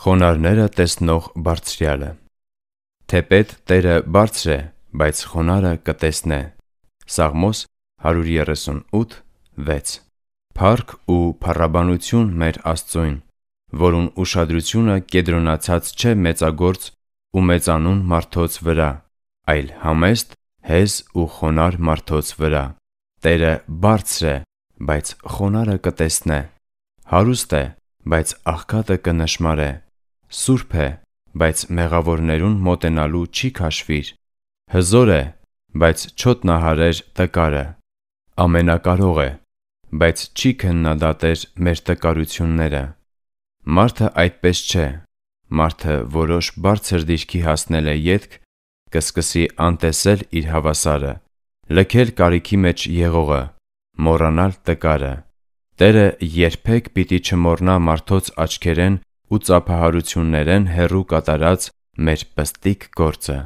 Խոնարները տեսնող Բարձրյալը Թեպետ Տերը բարձր է, բայց խոնարը կտեսնե։ Սաղմոս 138:6 Փառք ու փառաբանություն մեր Աստծոյն, որուն ուշադրությունը կենտրոնացած չէ մեծագործ ու մեծանուն մարդոց վրա, այլ համեստ, հեզ ու խոնար մարդոց վրա։ Տերը բարձր է, բայց խոնարը կտեսնե։ Հարուստ է, բայց աղքատը կնշмарե Սուրբ է, բայց մեղավորներուն մոտենալու չի քաշվիր։ Հզոր է, բայց չոտնահարեր տկարը։ Ամենակարող է, բայց չի քննադատեր մեր տկարությունները։ Մարդը այդպես չէ։ Մարդը որոշ բարձր դիրքի հասնել է յետք, կսկսի անտեսել իր հավասարը, լքել կարիքի մեջ եղողը, մոռանալ տկարը։ Տերը երբեք պիտի չմոռնա մարդոց աչքերեն ու ծափահարություններեն հեռու կատարած մեր պստիկ գործը